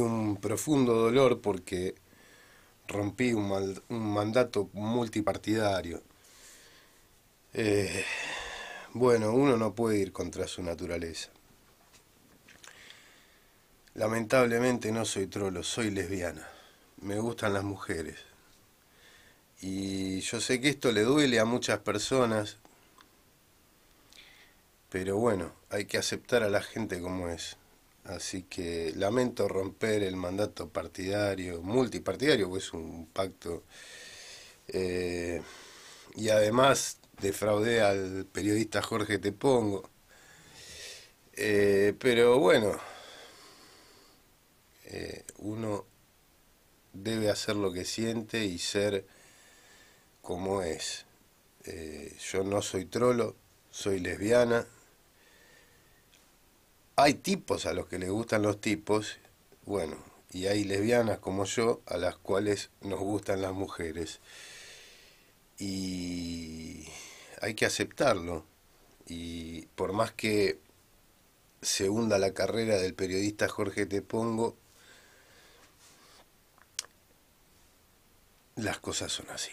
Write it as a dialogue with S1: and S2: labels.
S1: un profundo dolor porque rompí un, mandato multipartidario. Eh, bueno, uno no puede ir contra su naturaleza. Lamentablemente no soy trolo, soy lesbiana. Me gustan las mujeres. Y yo sé que esto le duele a muchas personas, pero bueno, hay que aceptar a la gente como es. Así que lamento romper el mandato partidario, multipartidario, pues es un pacto. Eh, y además defraude al periodista Jorge Tepongo. Pongo. Eh, pero bueno, eh, uno debe hacer lo que siente y ser como es. yo no soy trolo, soy lesbiana hay tipos a los que les gustan los tipos, bueno, y hay lesbianas como yo a las cuales nos gustan las mujeres. Y hay que aceptarlo. Y por más que se hunda la carrera del periodista Jorge Tepongo, las cosas son así.